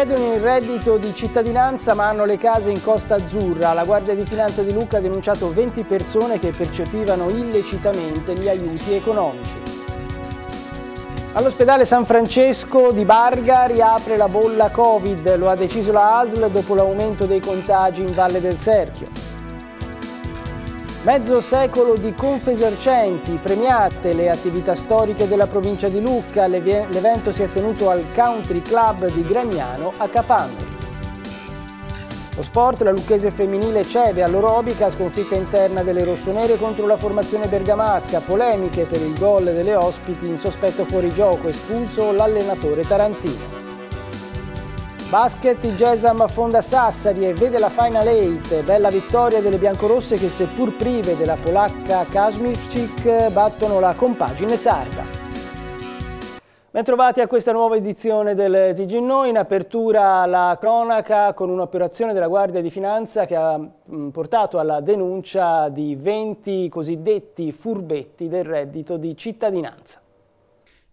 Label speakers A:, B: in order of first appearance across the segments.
A: Chiedono il reddito di cittadinanza ma hanno le case in Costa Azzurra. La Guardia di Finanza di Lucca ha denunciato 20 persone che percepivano illecitamente gli aiuti economici. All'ospedale San Francesco di Barga riapre la bolla Covid, lo ha deciso la ASL dopo l'aumento dei contagi in Valle del Serchio. Mezzo secolo di confesercenti, premiate le attività storiche della provincia di Lucca, l'evento si è tenuto al Country Club di Gragnano a Capandri. Lo sport, la lucchese femminile cede all'Orobica, sconfitta interna delle rossonere contro la formazione bergamasca, polemiche per il gol delle ospiti in sospetto fuorigioco, espulso l'allenatore tarantino. Basket, il Gesam affonda Sassari e vede la Final 8. Bella vittoria delle biancorosse che seppur prive della polacca Kazmicic battono la compagine sarda. Bentrovati a questa nuova edizione del TG Noi, in apertura la cronaca con un'operazione della Guardia di Finanza che ha mm, portato alla denuncia di 20 cosiddetti furbetti del reddito di cittadinanza.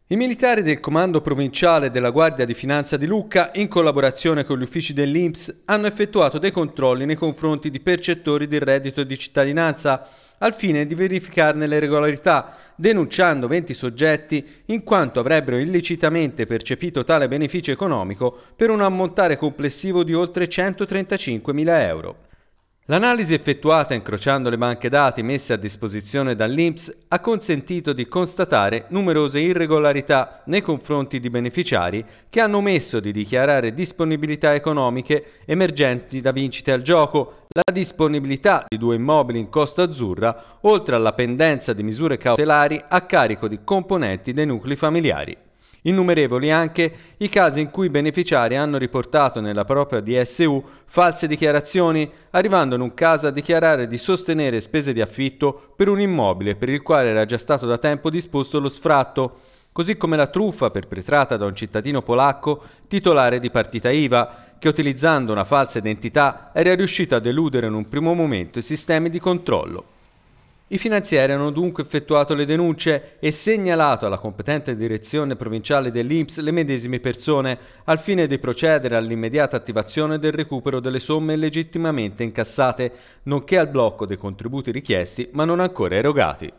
B: I militari del Comando Provinciale della Guardia di Finanza di Lucca, in collaborazione con gli uffici dell'INPS, hanno effettuato dei controlli nei confronti di percettori del reddito di cittadinanza, al fine di verificarne le regolarità, denunciando 20 soggetti in quanto avrebbero illecitamente percepito tale beneficio economico per un ammontare complessivo di oltre 135.000 euro. L'analisi effettuata incrociando le banche dati messe a disposizione dall'INPS ha consentito di constatare numerose irregolarità nei confronti di beneficiari che hanno omesso di dichiarare disponibilità economiche emergenti da vincite al gioco, la disponibilità di due immobili in Costa Azzurra, oltre alla pendenza di misure cautelari a carico di componenti dei nuclei familiari. Innumerevoli anche i casi in cui i beneficiari hanno riportato nella propria DSU false dichiarazioni, arrivando in un caso a dichiarare di sostenere spese di affitto per un immobile per il quale era già stato da tempo disposto lo sfratto, così come la truffa perpetrata da un cittadino polacco titolare di partita IVA, che utilizzando una falsa identità era riuscito a deludere in un primo momento i sistemi di controllo. I finanzieri hanno dunque effettuato le denunce e segnalato alla competente direzione provinciale dell'INPS le medesime persone, al fine di procedere all'immediata attivazione del recupero delle somme legittimamente incassate, nonché al blocco dei contributi richiesti ma non ancora erogati.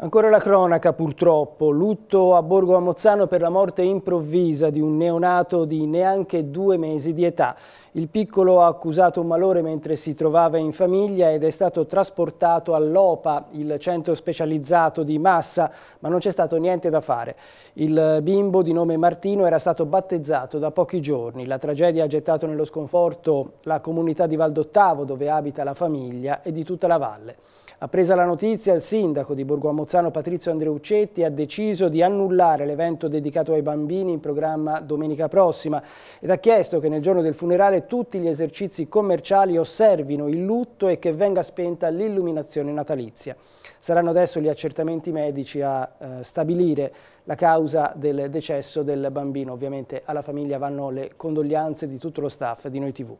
A: Ancora la cronaca purtroppo, lutto a Borgo Amozzano per la morte improvvisa di un neonato di neanche due mesi di età. Il piccolo ha accusato un malore mentre si trovava in famiglia ed è stato trasportato all'OPA, il centro specializzato di Massa, ma non c'è stato niente da fare. Il bimbo di nome Martino era stato battezzato da pochi giorni. La tragedia ha gettato nello sconforto la comunità di Val d'Ottavo dove abita la famiglia e di tutta la valle. Appresa la notizia, il sindaco di Borgo Ammozzano Patrizio Andreuccetti ha deciso di annullare l'evento dedicato ai bambini in programma domenica prossima ed ha chiesto che nel giorno del funerale tutti gli esercizi commerciali osservino il lutto e che venga spenta l'illuminazione natalizia. Saranno adesso gli accertamenti medici a eh, stabilire la causa del decesso del bambino. Ovviamente alla famiglia vanno le condoglianze di tutto lo staff di Noi TV.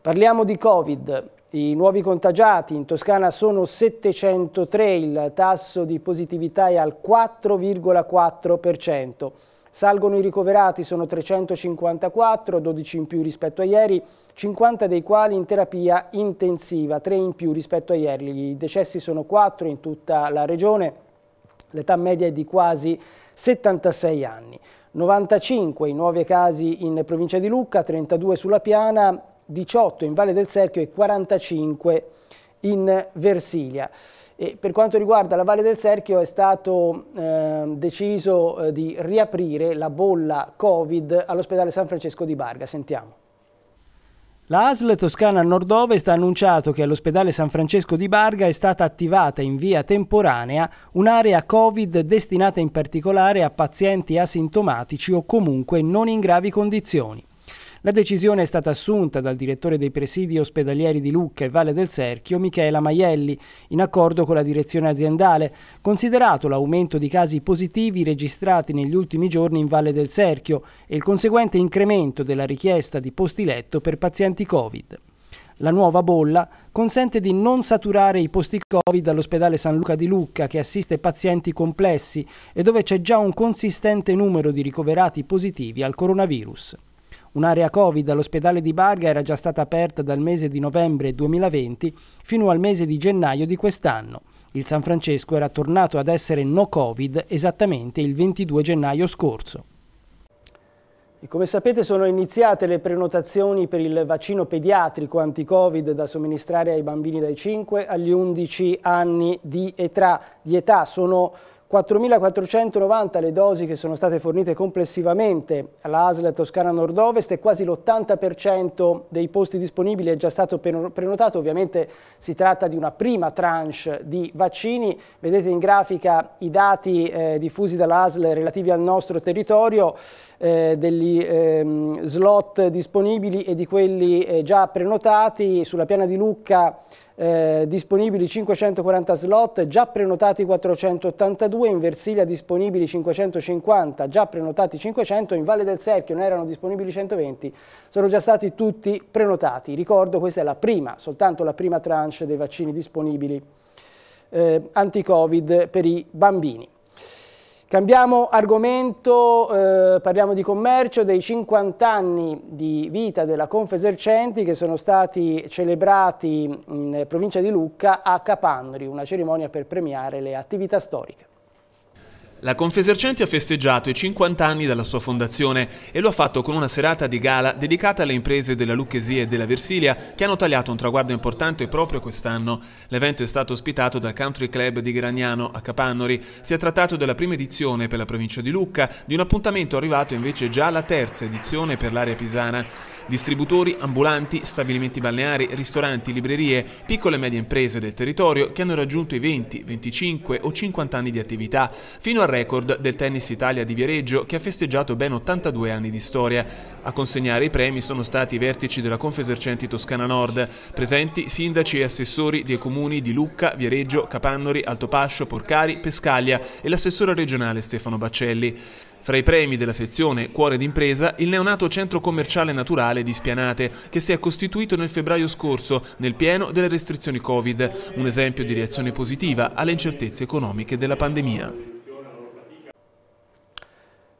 A: Parliamo di Covid. I nuovi contagiati in Toscana sono 703, il tasso di positività è al 4,4%. Salgono i ricoverati, sono 354, 12 in più rispetto a ieri, 50 dei quali in terapia intensiva, 3 in più rispetto a ieri. I decessi sono 4 in tutta la regione, l'età media è di quasi 76 anni. 95 i nuovi casi in provincia di Lucca, 32 sulla Piana, 18 in Valle del Serchio e 45 in Versilia. E per quanto riguarda la Valle del Serchio è stato eh, deciso eh, di riaprire la bolla Covid all'ospedale San Francesco di Barga. Sentiamo. La ASL Toscana Nord-Ovest ha annunciato che all'ospedale San Francesco di Barga è stata attivata in via temporanea un'area Covid destinata in particolare a pazienti asintomatici o comunque non in gravi condizioni. La decisione è stata assunta dal direttore dei presidi ospedalieri di Lucca e Valle del Serchio, Michela Maielli, in accordo con la direzione aziendale, considerato l'aumento di casi positivi registrati negli ultimi giorni in Valle del Serchio e il conseguente incremento della richiesta di posti letto per pazienti Covid. La nuova bolla consente di non saturare i posti Covid all'ospedale San Luca di Lucca che assiste pazienti complessi e dove c'è già un consistente numero di ricoverati positivi al coronavirus. Un'area Covid all'ospedale di Barga era già stata aperta dal mese di novembre 2020 fino al mese di gennaio di quest'anno. Il San Francesco era tornato ad essere no Covid esattamente il 22 gennaio scorso. E come sapete sono iniziate le prenotazioni per il vaccino pediatrico anti-Covid da somministrare ai bambini dai 5 agli 11 anni di età. Di età. Sono 4.490 le dosi che sono state fornite complessivamente alla ASL Toscana Nord-Ovest e quasi l'80% dei posti disponibili è già stato prenotato. Ovviamente si tratta di una prima tranche di vaccini. Vedete in grafica i dati eh, diffusi dalla ASL relativi al nostro territorio eh, degli ehm, slot disponibili e di quelli eh, già prenotati. Sulla piana di Lucca eh, disponibili 540 slot, già prenotati 482, in Versilia disponibili 550, già prenotati 500, in Valle del Serchio ne erano disponibili 120, sono già stati tutti prenotati. Ricordo questa è la prima, soltanto la prima tranche dei vaccini disponibili eh, anti-Covid per i bambini. Cambiamo argomento, eh, parliamo di commercio, dei 50 anni di vita della Confesercenti che sono stati celebrati in eh, provincia di Lucca a Capandri, una cerimonia per premiare le attività storiche.
C: La Confesercenti ha festeggiato i 50 anni dalla sua fondazione e lo ha fatto con una serata di gala dedicata alle imprese della Lucchesia e della Versilia che hanno tagliato un traguardo importante proprio quest'anno. L'evento è stato ospitato dal Country Club di Gragnano a Capannori. Si è trattato della prima edizione per la provincia di Lucca, di un appuntamento arrivato invece già alla terza edizione per l'area pisana. Distributori, ambulanti, stabilimenti balneari, ristoranti, librerie, piccole e medie imprese del territorio che hanno raggiunto i 20, 25 o 50 anni di attività fino a al record del Tennis Italia di Viareggio che ha festeggiato ben 82 anni di storia. A consegnare i premi sono stati i vertici della Confesercenti Toscana Nord, presenti sindaci e assessori dei comuni di Lucca, Viareggio, Capannori, Altopascio, Porcari, Pescaglia e l'assessore regionale Stefano Baccelli. Fra i premi della sezione Cuore d'impresa, il neonato centro commerciale naturale di Spianate, che si è costituito nel febbraio scorso, nel pieno delle restrizioni Covid, un esempio di reazione positiva alle incertezze economiche della pandemia.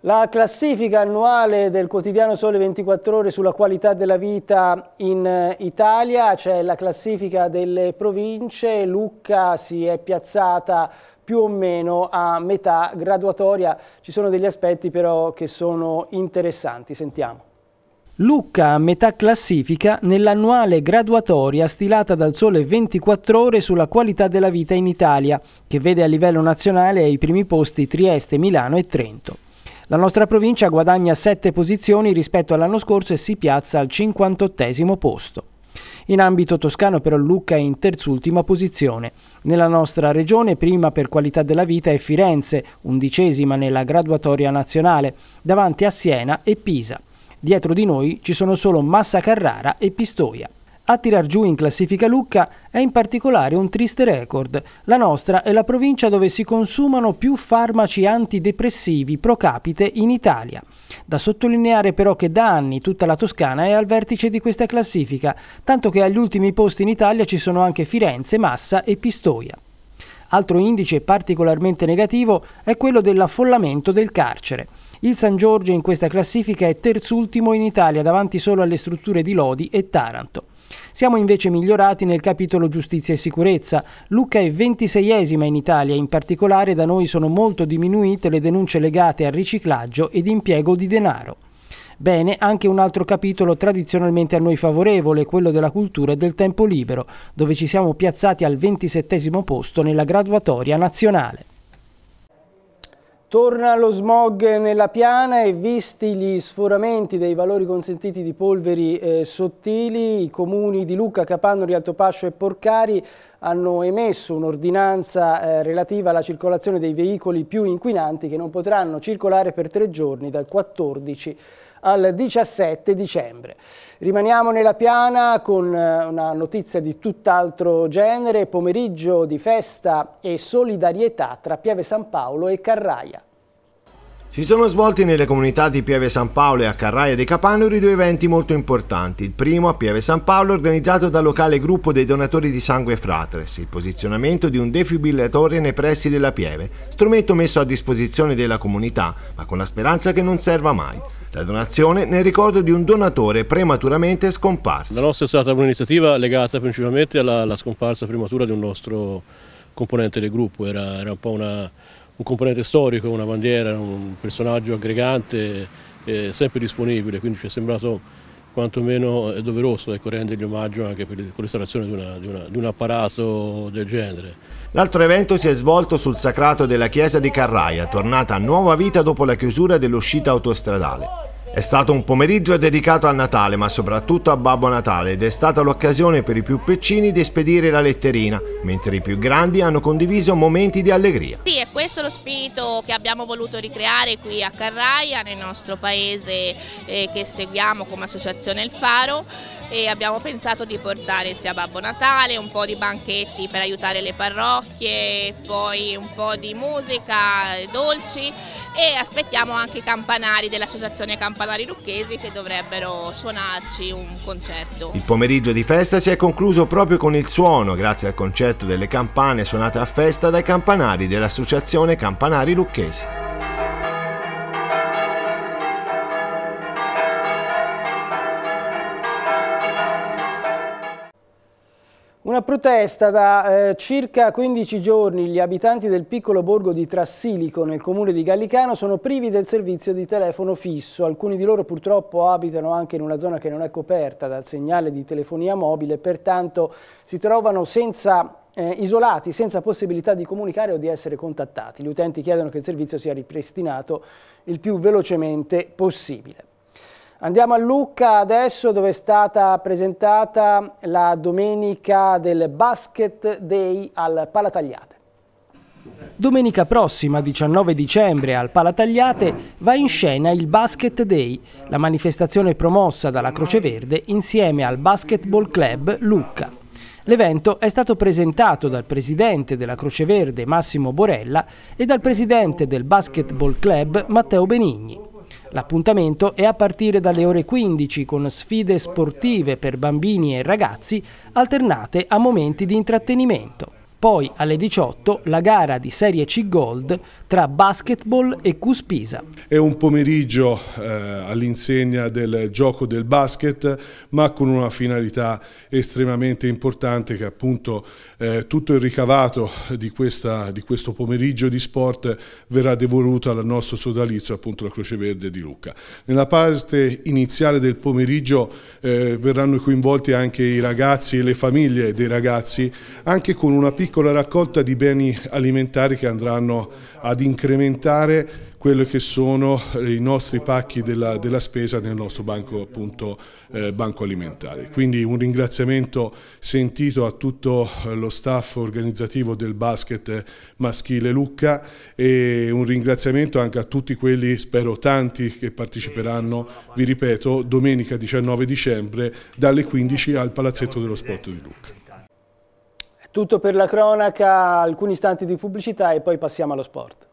A: La classifica annuale del quotidiano Sole 24 Ore sulla qualità della vita in eh, Italia, c'è cioè la classifica delle province, Lucca si è piazzata più o meno a metà graduatoria, ci sono degli aspetti però che sono interessanti, sentiamo. Lucca a metà classifica nell'annuale graduatoria stilata dal Sole 24 Ore sulla qualità della vita in Italia, che vede a livello nazionale ai primi posti Trieste, Milano e Trento. La nostra provincia guadagna 7 posizioni rispetto all'anno scorso e si piazza al 58 posto. In ambito toscano però Lucca è in terzultima posizione. Nella nostra regione prima per qualità della vita è Firenze, undicesima nella graduatoria nazionale, davanti a Siena e Pisa. Dietro di noi ci sono solo Massa Carrara e Pistoia. A tirar giù in classifica Lucca è in particolare un triste record. La nostra è la provincia dove si consumano più farmaci antidepressivi pro capite in Italia. Da sottolineare però che da anni tutta la Toscana è al vertice di questa classifica, tanto che agli ultimi posti in Italia ci sono anche Firenze, Massa e Pistoia. Altro indice particolarmente negativo è quello dell'affollamento del carcere. Il San Giorgio in questa classifica è terzultimo in Italia, davanti solo alle strutture di Lodi e Taranto. Siamo invece migliorati nel capitolo giustizia e sicurezza. Lucca è ventiseiesima in Italia, in particolare da noi sono molto diminuite le denunce legate al riciclaggio ed impiego di denaro. Bene anche un altro capitolo tradizionalmente a noi favorevole, quello della cultura e del tempo libero, dove ci siamo piazzati al ventisettesimo posto nella graduatoria nazionale. Torna lo smog nella piana e visti gli sforamenti dei valori consentiti di polveri eh, sottili, i comuni di Lucca, Capanno, Rialto Pascio e Porcari hanno emesso un'ordinanza eh, relativa alla circolazione dei veicoli più inquinanti che non potranno circolare per tre giorni dal 14 al 17 dicembre. Rimaniamo nella piana con eh, una notizia di tutt'altro genere, pomeriggio di festa e solidarietà tra Pieve San Paolo e Carraia.
D: Si sono svolti nelle comunità di Pieve San Paolo e a Carraia dei Capanori due eventi molto importanti. Il primo a Pieve San Paolo organizzato dal locale gruppo dei donatori di sangue Fratres, il posizionamento di un defibrillatore nei pressi della Pieve, strumento messo a disposizione della comunità, ma con la speranza che non serva mai. La donazione nel ricordo di un donatore
E: prematuramente
D: scomparso.
E: La nostra è stata un'iniziativa legata principalmente alla, alla, scomparsa prematura di un nostro componente del gruppo, era, era un po' una, un componente storico, una bandiera, un personaggio aggregante, eh, sempre disponibile, quindi ci è sembrato quantomeno è doveroso ecco, rendergli omaggio anche per l'installazione di, di, di un apparato
D: del genere. L'altro evento si è svolto sul sacrato della chiesa di Carraia, tornata a nuova vita dopo la chiusura dell'uscita autostradale. È stato un pomeriggio dedicato a Natale, ma soprattutto a Babbo Natale, ed è stata l'occasione per i più piccini di spedire la letterina, mentre i più grandi hanno condiviso momenti di allegria.
A: Sì, è questo lo spirito che abbiamo voluto ricreare qui a Carraia, nel nostro paese eh, che seguiamo come associazione Il Faro e abbiamo pensato di portare sia Babbo Natale, un po' di banchetti per aiutare le parrocchie, poi un po' di musica, dolci e aspettiamo anche i campanari dell'associazione Campanari Lucchesi che dovrebbero suonarci
C: un concerto.
D: Il pomeriggio di festa si è concluso proprio con il suono grazie al concerto delle campane suonate a festa dai campanari dell'associazione Campanari Lucchesi.
A: Una protesta da eh, circa 15 giorni. Gli abitanti del piccolo borgo di Trassilico, nel comune di Gallicano, sono privi del servizio di telefono fisso. Alcuni di loro purtroppo abitano anche in una zona che non è coperta dal segnale di telefonia mobile, pertanto si trovano senza eh, isolati, senza possibilità di comunicare o di essere contattati. Gli utenti chiedono che il servizio sia ripristinato il più velocemente possibile. Andiamo a Lucca adesso dove è stata presentata la domenica del Basket Day al Palatagliate. Domenica prossima, 19 dicembre, al Palatagliate va in scena il Basket Day, la manifestazione promossa dalla Croce Verde insieme al Basketball Club Lucca. L'evento è stato presentato dal presidente della Croce Verde Massimo Borella e dal presidente del Basketball Club Matteo Benigni. L'appuntamento è a partire dalle ore 15 con sfide sportive per bambini e ragazzi alternate a momenti di intrattenimento. Poi alle 18 la gara di Serie C Gold tra basketball e
E: Cuspisa. È un pomeriggio eh, all'insegna del gioco del basket ma con una finalità estremamente importante che appunto eh, tutto il ricavato di, questa, di, questo pomeriggio di sport verrà devoluto al nostro sodalizio appunto la Croce Verde di Lucca. Nella parte iniziale del pomeriggio eh, verranno coinvolti anche i ragazzi e le famiglie dei ragazzi anche con una piccola piccola raccolta di beni alimentari che andranno ad incrementare quelli che sono i nostri pacchi della, della spesa nel nostro banco, appunto, eh, banco, alimentare. Quindi un ringraziamento sentito a tutto eh, lo staff organizzativo del basket maschile Lucca e un ringraziamento anche a tutti quelli, spero tanti, che parteciperanno, vi ripeto, domenica 19 dicembre dalle 15 al Palazzetto dello Sport di Lucca.
A: Tutto per la cronaca, alcuni istanti di pubblicità e poi passiamo allo sport.